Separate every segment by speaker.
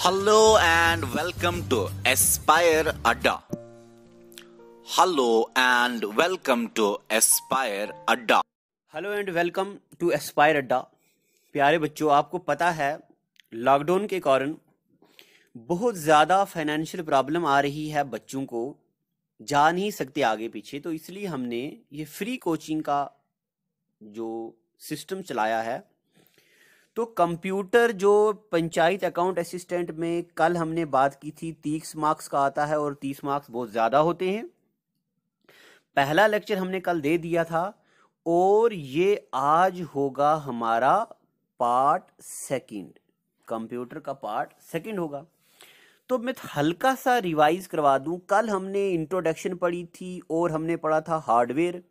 Speaker 1: Hello and welcome to Aspire Adda hello and welcome to Aspire Adda hello and welcome to Aspire Adda प्यारे बच्चों आपको पता है लॉकडाउन के कारण बहुत ज़्यादा फाइनेंशियल प्रॉब्लम आ रही है बच्चों को जा नहीं सकते आगे पीछे तो इसलिए हमने ये फ्री कोचिंग का जो सिस्टम चलाया है तो कंप्यूटर जो पंचायत अकाउंट असिस्टेंट में कल हमने बात की थी तीस मार्क्स का आता है और तीस मार्क्स बहुत ज़्यादा होते हैं पहला लेक्चर हमने कल दे दिया था और ये आज होगा हमारा पार्ट सेकंड कंप्यूटर का पार्ट सेकंड होगा तो मैं हल्का सा रिवाइज करवा दूं कल हमने इंट्रोडक्शन पढ़ी थी और हमने पढ़ा था हार्डवेयर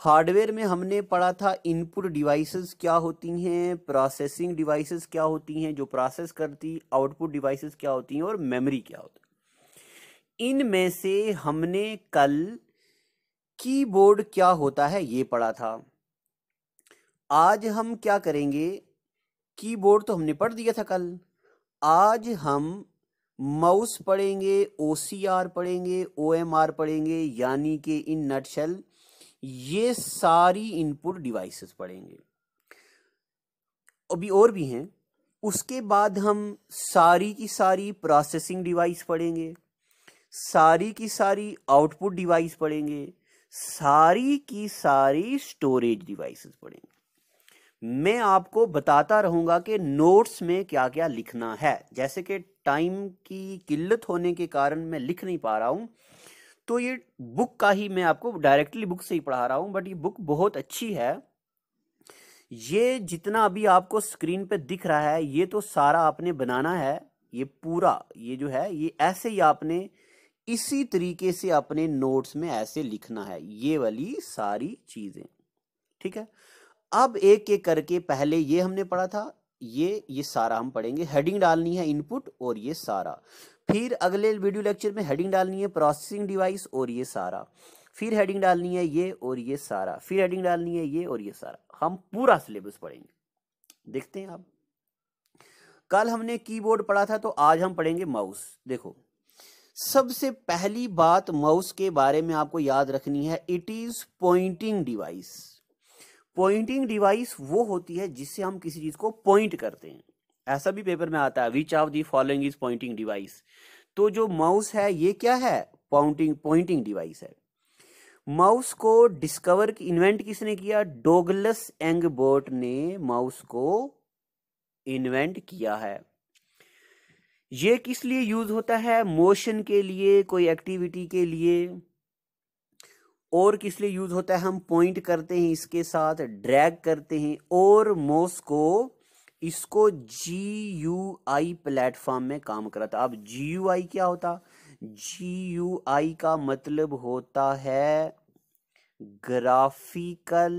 Speaker 1: हार्डवेयर में हमने पढ़ा था इनपुट डिवाइसेस क्या होती हैं प्रोसेसिंग डिवाइसेस क्या होती हैं जो प्रोसेस करती आउटपुट डिवाइसेस क्या होती हैं और मेमोरी क्या होती है इनमें से हमने कल कीबोर्ड क्या होता है ये पढ़ा था आज हम क्या करेंगे कीबोर्ड तो हमने पढ़ दिया था कल आज हम माउस पढ़ेंगे ओ सी आर पढ़ेंगे ओ एम आर पढ़ेंगे यानी कि इन नटशल ये सारी इनपुट डिवाइसेस पड़ेंगे अभी और भी हैं उसके बाद हम सारी की सारी प्रोसेसिंग डिवाइस पढ़ेंगे सारी की सारी आउटपुट डिवाइस पढ़ेंगे सारी की सारी स्टोरेज डिवाइसेस पढ़ेंगे मैं आपको बताता रहूंगा कि नोट्स में क्या क्या लिखना है जैसे कि टाइम की किल्लत होने के कारण मैं लिख नहीं पा रहा हूं तो ये बुक का ही मैं आपको डायरेक्टली बुक से ही पढ़ा रहा हूँ बट ये बुक बहुत अच्छी है ये जितना अभी आपको स्क्रीन पे दिख रहा है ये तो सारा आपने बनाना है ये पूरा ये जो है ये ऐसे ही आपने इसी तरीके से अपने नोट्स में ऐसे लिखना है ये वाली सारी चीज़ें ठीक है अब एक एक करके पहले ये हमने पढ़ा था ये ये सारा हम पढ़ेंगे हेडिंग डालनी है इनपुट और ये सारा फिर अगले वीडियो लेक्चर में हेडिंग डालनी है प्रोसेसिंग डिवाइस और ये सारा फिर हेडिंग डालनी है ये और ये सारा फिर हेडिंग डालनी है ये और ये सारा हम पूरा सिलेबस पढ़ेंगे देखते हैं आप कल हमने कीबोर्ड पढ़ा था तो आज हम पढ़ेंगे माउस देखो सबसे पहली बात माउस के बारे में आपको याद रखनी है it is pointing device pointing device वो होती है जिससे हम किसी चीज को पॉइंट करते हैं ऐसा भी पेपर में आता है which of the following is pointing device तो जो माउस है ये क्या है पॉइंटिंग पॉइंटिंग डिवाइस है माउस को डिस्कवर इन्वेंट किसने किया डोगलस एंगबोर्ट ने माउस को इन्वेंट किया है ये किस लिए यूज होता है मोशन के लिए कोई एक्टिविटी के लिए और किस लिए यूज होता है हम पॉइंट करते हैं इसके साथ ड्रैग करते हैं और मोस को इसको जी यू आई प्लेटफॉर्म में काम कराता अब जी यू आई क्या होता जी यू आई का मतलब होता है graphical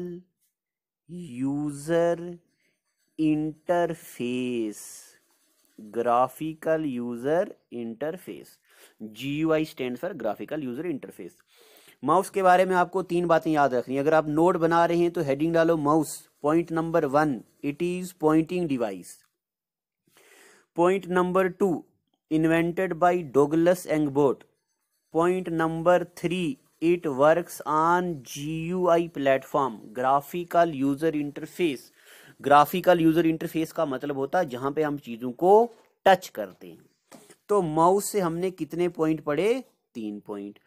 Speaker 1: user interface graphical user interface G U I stand for graphical user interface mouse के बारे में आपको तीन बातें याद रखनी अगर आप नोट बना रहे हैं तो हेडिंग डालो mouse point number one it is pointing device point number two invented by Douglas Engelbart point number three it works on GUI platform graphical user interface graphical user interface का मतलब होता है जहां पे हम चीजों को टच करते हैं तो माउस से हमने कितने पॉइंट पढ़े तीन पॉइंट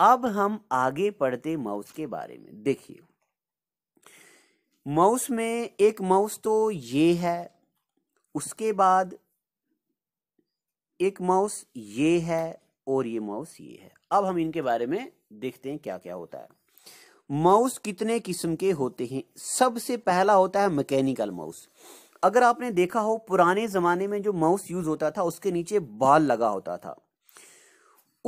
Speaker 1: अब हम आगे पढ़ते माउस के बारे में देखिए माउस में एक माउस तो ये है उसके बाद एक माउस ये है और ये माउस ये है अब हम इनके बारे में देखते हैं क्या क्या होता है माउस कितने किस्म के होते हैं सबसे पहला होता है मैकेनिकल माउस अगर आपने देखा हो पुराने ज़माने में जो माउस यूज़ होता था उसके नीचे बाल लगा होता था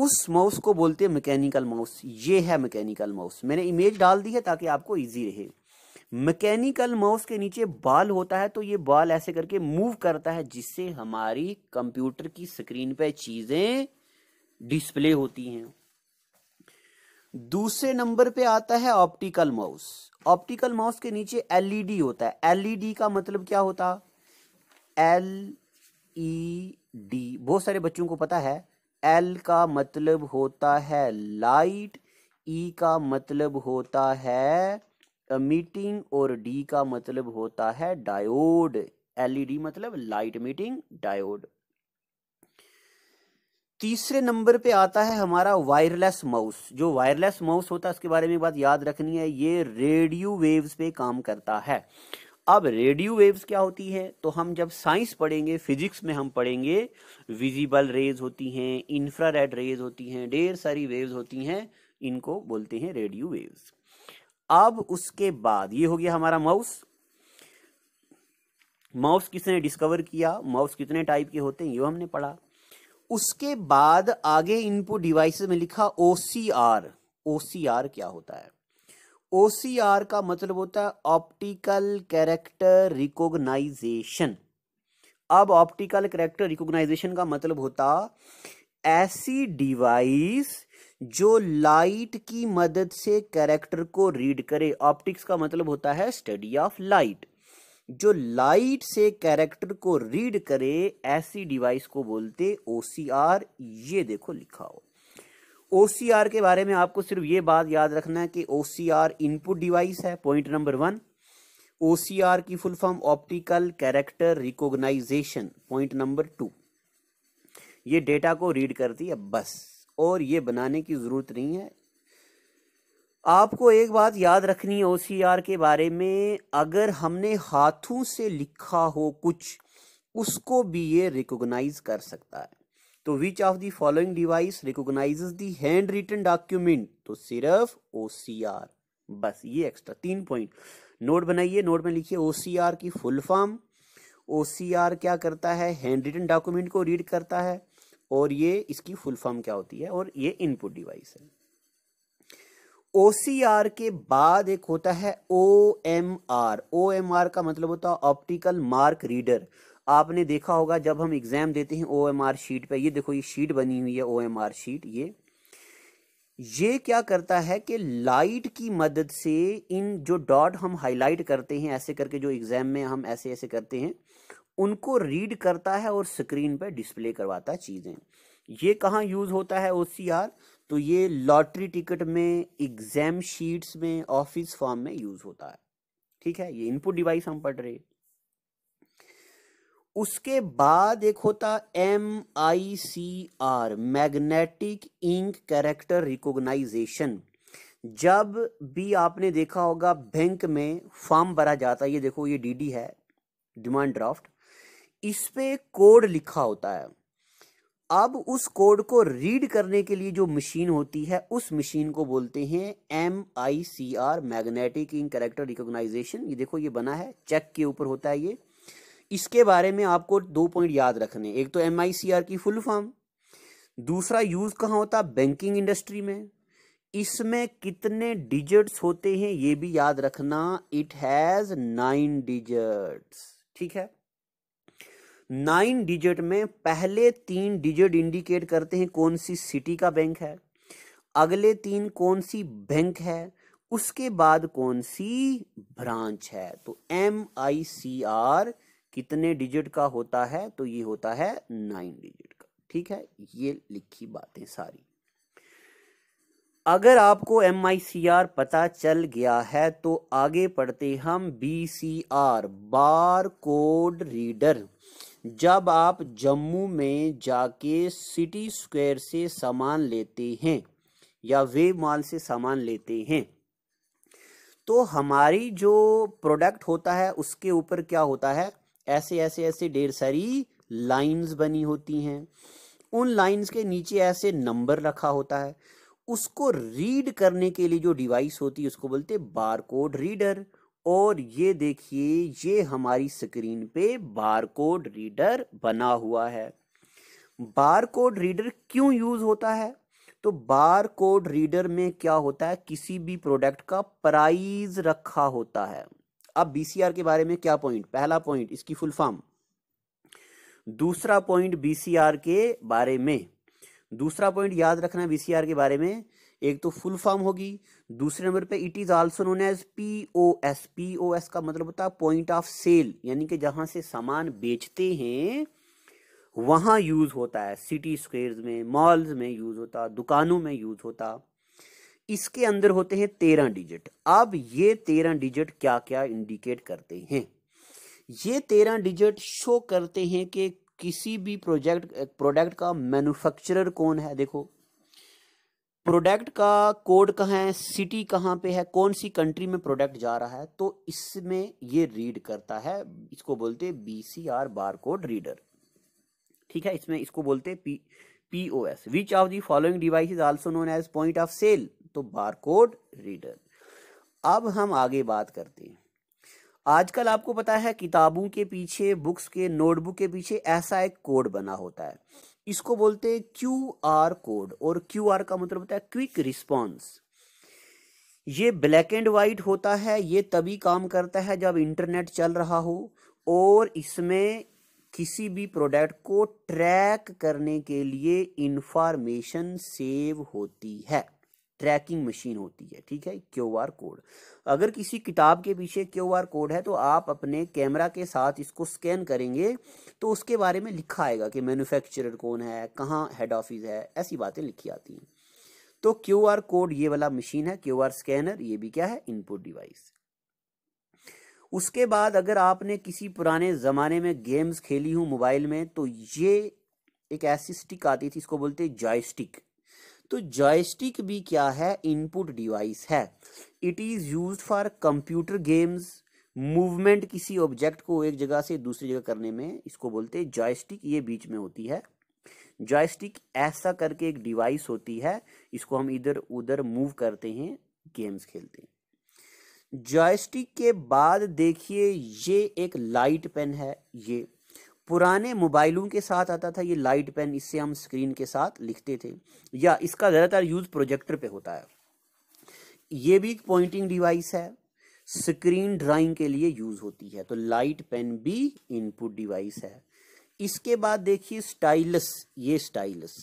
Speaker 1: उस माउस को बोलते हैं मैकेनिकल माउस ये है मैकेनिकल माउस मैंने इमेज डाल दी है ताकि आपको इजी रहे मैकेनिकल माउस के नीचे बाल होता है तो ये बाल ऐसे करके मूव करता है जिससे हमारी कंप्यूटर की स्क्रीन पे चीजें डिस्प्ले होती हैं दूसरे नंबर पे आता है ऑप्टिकल माउस ऑप्टिकल माउस के नीचे एलईडी e होता है एलईडी e का मतलब क्या होता एल ई डी बहुत सारे बच्चों को पता है एल का मतलब होता है लाइट ई e का मतलब होता है मीटिंग और डी का मतलब होता है डायोड एलईडी e मतलब लाइट मीटिंग डायोड तीसरे नंबर पे आता है हमारा वायरलेस माउस जो वायरलेस माउस होता है उसके बारे में बात याद रखनी है ये रेडियो वेव्स पे काम करता है अब रेडियो वेव्स क्या होती है तो हम जब साइंस पढ़ेंगे फिजिक्स में हम पढ़ेंगे विजिबल रेज होती हैं इंफ्रारेड रेज होती हैं ढेर सारी वेव्स होती हैं इनको बोलते हैं रेडियो वेव्स अब उसके बाद ये हो गया हमारा माउस माउस किसने डिस्कवर किया माउस कितने टाइप के होते हैं ये हमने पढ़ा उसके बाद आगे इनपुट डिवाइस में लिखा ओ C R O C are क्या होता है ओ का मतलब होता है ऑप्टिकल कैरेक्टर रिकोगनाइजेशन अब ऑप्टिकल कैरेक्टर रिकोगनाइजेशन का मतलब होता ऐसी डिवाइस जो लाइट की मदद से कैरेक्टर को रीड करे ऑप्टिक्स का मतलब होता है स्टडी ऑफ लाइट जो लाइट से कैरेक्टर को रीड करे ऐसी डिवाइस को बोलते ओ ये देखो लिखा हो ओ के बारे में आपको सिर्फ ये बात याद रखना है कि ओ इनपुट डिवाइस है पॉइंट नंबर वन ओ की full form optical character recognition point number two ये डेटा को रीड करती है बस और ये बनाने की ज़रूरत नहीं है आपको एक बात याद रखनी है ओ के बारे में अगर हमने हाथों से लिखा हो कुछ उसको भी ये रिकॉग्नाइज कर सकता है तो which of the following device recognises the hand written document तो सिर्फ ओ बस ये एक्स्ट्रा तीन पॉइंट नोट बनाइए नोट में लिखिए ओ की फुल फॉर्म ओ क्या करता है हैंड रिटन डॉक्यूमेंट को रीड करता है और ये इसकी फुल फॉर्म क्या होती है और ये इनपुट डिवाइस है ओ के बाद एक होता है O M R O M R का मतलब होता है ऑप्टिकल मार्क रीडर आपने देखा होगा जब हम एग्जाम देते हैं ओ एम आर शीट पर ये देखो ये शीट बनी हुई है ओ एम आर शीट ये ये क्या करता है कि लाइट की मदद से इन जो डॉट हम हाईलाइट करते हैं ऐसे करके जो एग्जाम में हम ऐसे ऐसे करते हैं उनको रीड करता है और स्क्रीन पर डिस्प्ले करवाता है चीज़ें ये कहाँ यूज़ होता है ओ तो ये लॉटरी टिकट में एग्ज़ाम शीट्स में ऑफिस फॉर्म में यूज़ होता है ठीक है ये इनपुट डिवाइस हम पढ़ रहे हैं उसके बाद एक होता M I C R magnetic ink character recognition जब भी आपने देखा होगा बैंक में फॉर्म भरा जाता है ये देखो ये डीडी है डिमांड ड्राफ्ट इस पे कोड लिखा होता है अब उस कोड को रीड करने के लिए जो मशीन होती है उस मशीन को बोलते हैं M I C R magnetic ink character recognition ये देखो ये बना है चेक के ऊपर होता है ये इसके बारे में आपको दो पॉइंट याद रखने एक तो एम की फुल फॉर्म दूसरा यूज कहाँ होता बैंकिंग इंडस्ट्री में इसमें कितने डिजिट्स होते हैं ये भी याद रखना इट हैज नाइन डिजिट्स ठीक है नाइन डिजिट में पहले तीन डिजिट इंडिकेट करते हैं कौन सी सिटी का बैंक है अगले तीन कौन सी बैंक है उसके बाद कौन सी ब्रांच है तो एम आई सी आर कितने डिजिट का होता है तो ये होता है नाइन डिजिट का ठीक है ये लिखी बातें सारी अगर आपको एम पता चल गया है तो आगे पढ़ते हम B C R bar code reader जब आप जम्मू में जाके सिटी स्क्वायर से सामान लेते हैं या वेब मॉल से सामान लेते हैं तो हमारी जो प्रोडक्ट होता है उसके ऊपर क्या होता है ऐसे ऐसे ऐसे ढेर सारी लाइंस बनी होती हैं उन लाइंस के नीचे ऐसे नंबर रखा होता है उसको रीड करने के लिए जो डिवाइस होती है उसको बोलते बार कोड रीडर और ये देखिए ये हमारी स्क्रीन पे बार कोड रीडर बना हुआ है बार कोड रीडर क्यों यूज़ होता है तो बार कोड रीडर में क्या होता है किसी भी प्रोडक्ट का प्राइस रखा होता है अब बीसीआर के बारे में क्या पॉइंट पहला पॉइंट इसकी फुल फॉर्म दूसरा पॉइंट बीसीआर के बारे में दूसरा पॉइंट याद रखना बीसीआर के बारे में एक तो फुल फॉर्म होगी दूसरे नंबर पे it is also known as P O S P O S का मतलब होता है पॉइंट ऑफ सेल यानी कि जहां से सामान बेचते हैं वहां यूज होता है सिटी स्क्वेयर्स में मॉल्स में यूज होता दुकानों में यूज होता इसके अंदर होते हैं तेरह डिजिट अब ये तेरह डिजिट क्या क्या इंडिकेट करते हैं ये तेरह डिजिट शो करते हैं कि किसी भी प्रोजेक्ट प्रोडक्ट का मैन्युफैक्चरर कौन है देखो प्रोडक्ट का कोड कहाँ है सिटी कहाँ पे है कौन सी कंट्री में प्रोडक्ट जा रहा है तो इसमें ये रीड करता है इसको बोलते हैं B C R bar code reader ठीक है इसमें इसको बोलते हैं P P O S which of the following device is also known as point of sale तो बारकोड रीडर अब हम आगे बात करते हैं आजकल आपको पता है किताबों के पीछे बुक्स के नोटबुक के पीछे ऐसा एक कोड बना होता है इसको बोलते हैं क्यू आर कोड और क्यू आर का मतलब होता है क्विक रिस्पॉन्स ये ब्लैक एंड वाइट होता है ये तभी काम करता है जब इंटरनेट चल रहा हो और इसमें किसी भी प्रोडक्ट को ट्रैक करने के लिए इंफॉर्मेशन सेव होती है ट्रैकिंग मशीन होती है ठीक है क्यू आर कोड अगर किसी किताब के पीछे क्यू आर कोड है तो आप अपने कैमरा के साथ इसको स्कैन करेंगे तो उसके बारे में लिखा आएगा कि मैन्युफैक्चरर कौन है कहाँ हेड ऑफिस है ऐसी बातें लिखी आती हैं तो क्यू आर कोड ये वाला मशीन है क्यू आर स्कैनर ये भी क्या है इनपुट डिवाइस उसके बाद अगर आपने किसी पुराने ज़माने में गेम्स खेली हूँ मोबाइल में तो ये एक ऐसी स्टिक आती थी इसको बोलते जॉयस्टिक तो जॉयस्टिक भी क्या है इनपुट डिवाइस है it is use for computer games movement किसी ऑब्जेक्ट को एक जगह से दूसरी जगह करने में इसको बोलते हैं जॉयस्टिक ये बीच में होती है जॉयस्टिक ऐसा करके एक डिवाइस होती है इसको हम इधर उधर मूव करते हैं गेम्स खेलते हैं जॉयस्टिक के बाद देखिए ये एक लाइट पेन है ये पुराने मोबाइलों के साथ आता था ये लाइट पेन इससे हम स्क्रीन के साथ लिखते थे या इसका ज़्यादातर यूज़ प्रोजेक्टर पे होता है ये भी एक पॉइंटिंग डिवाइस है स्क्रीन ड्राइंग के लिए यूज़ होती है तो लाइट पेन भी इनपुट डिवाइस है इसके बाद देखिए स्टाइलस ये स्टाइलस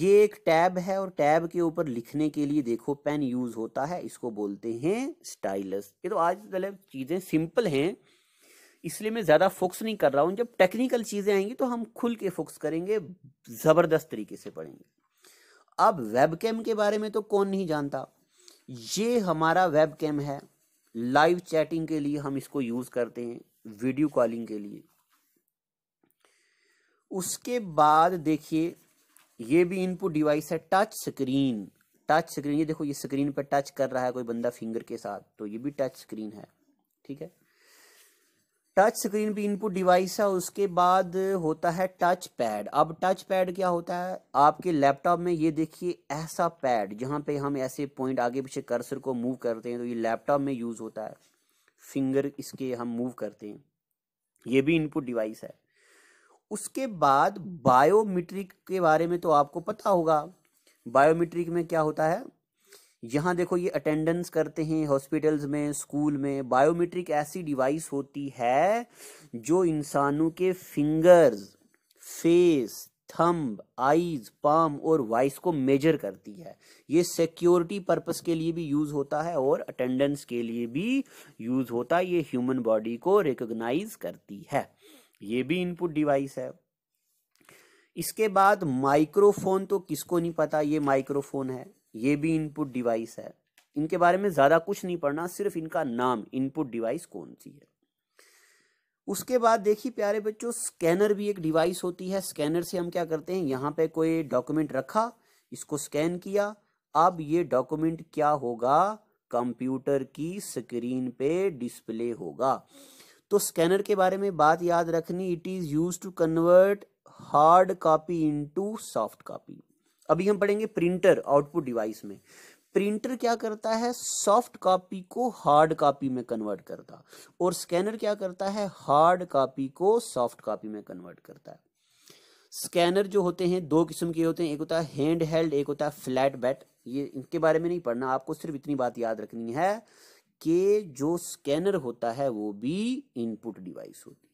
Speaker 1: ये एक टैब है और टैब के ऊपर लिखने के लिए देखो पेन यूज़ होता है इसको बोलते हैं स्टाइलस ये तो आज मतलब चीज़ें सिंपल हैं इसलिए मैं ज़्यादा फोकस नहीं कर रहा हूं जब टेक्निकल चीज़ें आएंगी तो हम खुल के फोकस करेंगे ज़बरदस्त तरीके से पढ़ेंगे अब वेबकैम के बारे में तो कौन नहीं जानता ये हमारा वेबकैम है लाइव चैटिंग के लिए हम इसको यूज़ करते हैं वीडियो कॉलिंग के लिए उसके बाद देखिए ये भी इनपुट डिवाइस है टच स्क्रीन टच स्क्रीन ये देखो ये स्क्रीन पर टच कर रहा है कोई बंदा फिंगर के साथ तो ये भी टच स्क्रीन है ठीक है टच स्क्रीन पे इनपुट डिवाइस है उसके बाद होता है टच पैड अब टच पैड क्या होता है आपके लैपटॉप में ये देखिए ऐसा पैड जहाँ पे हम ऐसे पॉइंट आगे पीछे कर्सर को मूव करते हैं तो ये लैपटॉप में यूज़ होता है फिंगर इसके हम मूव करते हैं ये भी इनपुट डिवाइस है उसके बाद बायोमीट्रिक के बारे में तो आपको पता होगा बायोमीट्रिक में क्या होता है यहाँ देखो ये अटेंडेंस करते हैं हॉस्पिटल्स में स्कूल में बायोमेट्रिक ऐसी डिवाइस होती है जो इंसानों के fingers face thumb eyes palm और वॉइस को मेजर करती है ये सिक्योरिटी पर्पस के लिए भी यूज होता है और अटेंडेंस के लिए भी यूज होता है ये ह्यूमन बॉडी को रिकोगनाइज करती है ये भी इनपुट डिवाइस है इसके बाद माइक्रोफोन तो किसको नहीं पता ये माइक्रोफोन है ये भी इनपुट डिवाइस है इनके बारे में ज़्यादा कुछ नहीं पढ़ना सिर्फ इनका नाम इनपुट डिवाइस कौन सी है उसके बाद देखिए प्यारे बच्चों स्कैनर भी एक डिवाइस होती है स्कैनर से हम क्या करते हैं यहाँ पे कोई डॉक्यूमेंट रखा इसको स्कैन किया अब ये डॉक्यूमेंट क्या होगा कंप्यूटर की स्क्रीन पे डिस्प्ले होगा तो स्कैनर के बारे में बात याद रखनी it is use to convert hard copy into soft copy अभी हम पढ़ेंगे प्रिंटर आउटपुट डिवाइस में प्रिंटर क्या करता है सॉफ्ट कॉपी को हार्ड कॉपी में कन्वर्ट करता और स्कैनर क्या करता है हार्ड कॉपी को सॉफ्ट कॉपी में कन्वर्ट करता है स्कैनर जो होते हैं दो किस्म के होते हैं एक होता है हैंड हेल्ड एक होता है फ्लैट बैट ये इनके बारे में नहीं पढ़ना आपको सिर्फ इतनी बात याद रखनी है कि जो स्कैनर होता है वो भी इनपुट डिवाइस होती है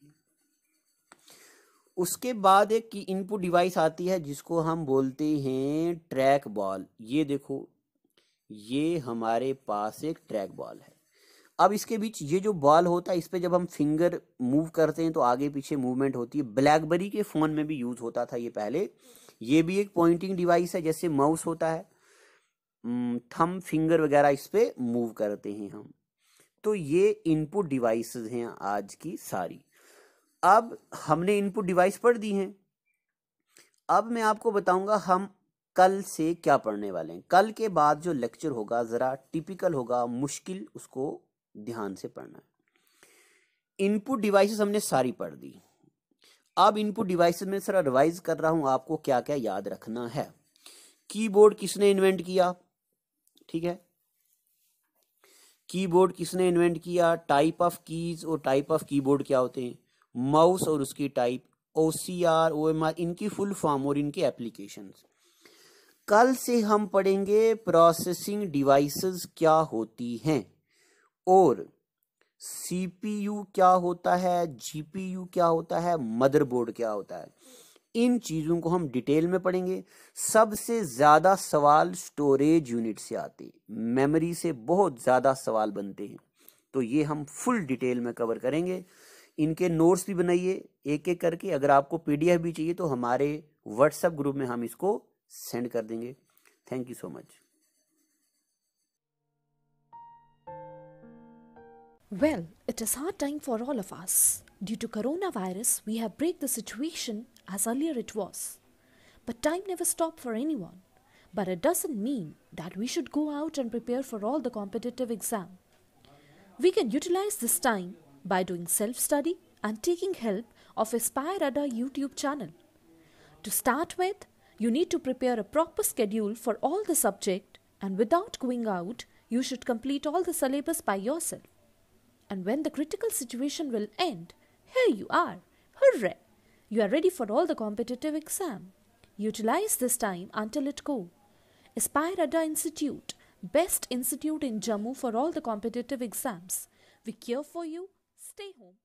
Speaker 1: उसके बाद एक इनपुट डिवाइस आती है जिसको हम बोलते हैं ट्रैक बॉल ये देखो ये हमारे पास एक ट्रैक बॉल है अब इसके बीच ये जो बॉल होता है इस पर जब हम फिंगर मूव करते हैं तो आगे पीछे मूवमेंट होती है ब्लैकबेरी के फ़ोन में भी यूज़ होता था ये पहले ये भी एक पॉइंटिंग डिवाइस है जैसे माउस होता है थम फिंगर वगैरह इस पर मूव करते हैं हम तो ये इनपुट डिवाइसेस हैं आज की सारी अब हमने इनपुट डिवाइस पढ़ दी हैं अब मैं आपको बताऊंगा हम कल से क्या पढ़ने वाले हैं कल के बाद जो लेक्चर होगा ज़रा टिपिकल होगा मुश्किल उसको ध्यान से पढ़ना इनपुट डिवाइसेस हमने सारी पढ़ दी अब इनपुट डिवाइसेस में सर रिवाइज कर रहा हूं आपको क्या क्या याद रखना है कीबोर्ड किसने इन्वेंट किया ठीक है कीबोर्ड किसने इन्वेंट किया टाइप ऑफ कीज और टाइप ऑफ कीबोर्ड क्या होते हैं माउस और उसकी type O C R O M R इनकी फुल फॉर्म और इनके एप्लीकेशन कल से हम पढ़ेंगे प्रोसेसिंग डिवाइसेस क्या होती हैं और सीपीयू क्या होता है जीपीयू क्या होता है मदरबोर्ड क्या होता है इन चीज़ों को हम डिटेल में पढ़ेंगे सबसे ज़्यादा सवाल स्टोरेज यूनिट से आते मेमोरी से बहुत ज़्यादा सवाल बनते हैं तो ये हम फुल डिटेल में कवर करेंगे इनके नोट्स भी बनाइए एक एक करके अगर आपको पीडीएफ भी चाहिए तो हमारे व्हाट्सएप ग्रुप में हम इसको सेंड कर देंगे thank you so much Well, it is hard time for all of us. Due to coronavirus, we have break the situation as earlier it was. But time never stopped for anyone. But it doesn't mean that we should go out and prepare for all the competitive exam. We can utilize this time by doing self study and taking help of Aspire Ada YouTube channel. To start with, you need to prepare a proper schedule for all the subject and without going out, you should complete all the syllabus by yourself. And when the critical situation will end, here you are. Hooray! You are ready for all the competitive exam. Utilize this time until it go. Aspire Ada Institute, best institute in Jammu for all the competitive exams. We care for you stay home